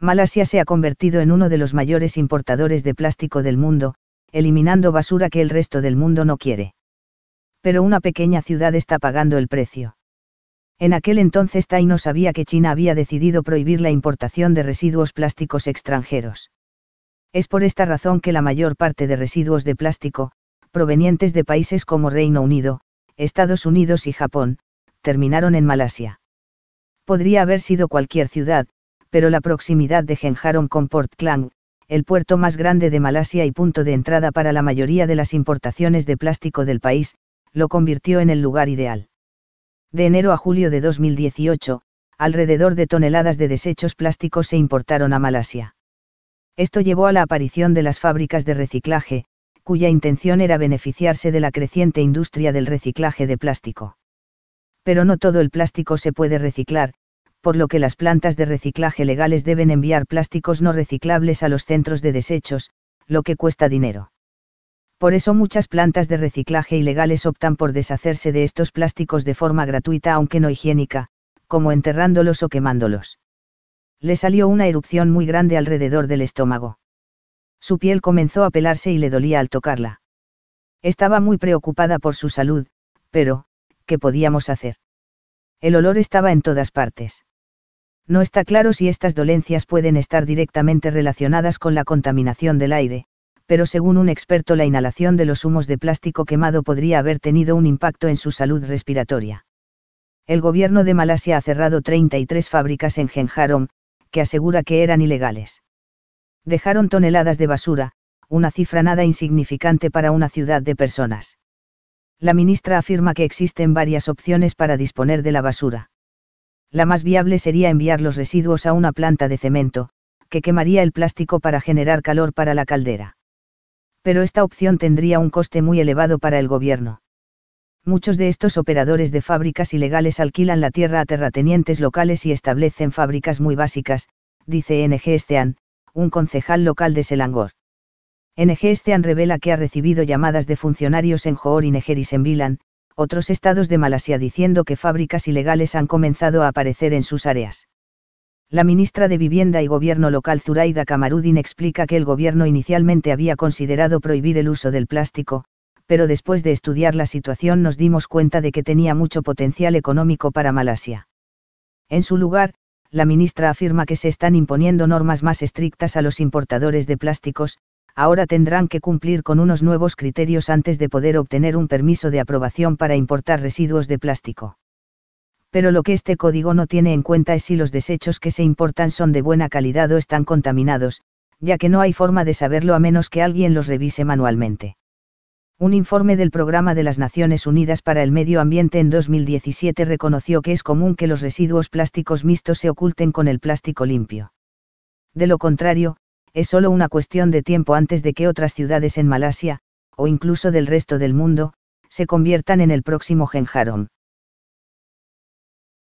Malasia se ha convertido en uno de los mayores importadores de plástico del mundo, eliminando basura que el resto del mundo no quiere. Pero una pequeña ciudad está pagando el precio. En aquel entonces Tai no sabía que China había decidido prohibir la importación de residuos plásticos extranjeros. Es por esta razón que la mayor parte de residuos de plástico, provenientes de países como Reino Unido, Estados Unidos y Japón, terminaron en Malasia. Podría haber sido cualquier ciudad, pero la proximidad de Genjaron con Port Klang, el puerto más grande de Malasia y punto de entrada para la mayoría de las importaciones de plástico del país, lo convirtió en el lugar ideal. De enero a julio de 2018, alrededor de toneladas de desechos plásticos se importaron a Malasia. Esto llevó a la aparición de las fábricas de reciclaje, cuya intención era beneficiarse de la creciente industria del reciclaje de plástico. Pero no todo el plástico se puede reciclar, por lo que las plantas de reciclaje legales deben enviar plásticos no reciclables a los centros de desechos, lo que cuesta dinero. Por eso muchas plantas de reciclaje ilegales optan por deshacerse de estos plásticos de forma gratuita aunque no higiénica, como enterrándolos o quemándolos. Le salió una erupción muy grande alrededor del estómago. Su piel comenzó a pelarse y le dolía al tocarla. Estaba muy preocupada por su salud, pero, ¿qué podíamos hacer? El olor estaba en todas partes. No está claro si estas dolencias pueden estar directamente relacionadas con la contaminación del aire, pero según un experto la inhalación de los humos de plástico quemado podría haber tenido un impacto en su salud respiratoria. El gobierno de Malasia ha cerrado 33 fábricas en Genjarom, que asegura que eran ilegales. Dejaron toneladas de basura, una cifra nada insignificante para una ciudad de personas. La ministra afirma que existen varias opciones para disponer de la basura la más viable sería enviar los residuos a una planta de cemento, que quemaría el plástico para generar calor para la caldera. Pero esta opción tendría un coste muy elevado para el gobierno. Muchos de estos operadores de fábricas ilegales alquilan la tierra a terratenientes locales y establecen fábricas muy básicas, dice NG Estean, un concejal local de Selangor. NG Estean revela que ha recibido llamadas de funcionarios en Johor y Negeri en otros estados de Malasia diciendo que fábricas ilegales han comenzado a aparecer en sus áreas. La ministra de Vivienda y Gobierno Local Zuraida Kamarudin explica que el gobierno inicialmente había considerado prohibir el uso del plástico, pero después de estudiar la situación nos dimos cuenta de que tenía mucho potencial económico para Malasia. En su lugar, la ministra afirma que se están imponiendo normas más estrictas a los importadores de plásticos, ahora tendrán que cumplir con unos nuevos criterios antes de poder obtener un permiso de aprobación para importar residuos de plástico. Pero lo que este código no tiene en cuenta es si los desechos que se importan son de buena calidad o están contaminados, ya que no hay forma de saberlo a menos que alguien los revise manualmente. Un informe del Programa de las Naciones Unidas para el Medio Ambiente en 2017 reconoció que es común que los residuos plásticos mixtos se oculten con el plástico limpio. De lo contrario, es solo una cuestión de tiempo antes de que otras ciudades en Malasia, o incluso del resto del mundo, se conviertan en el próximo Genjarón.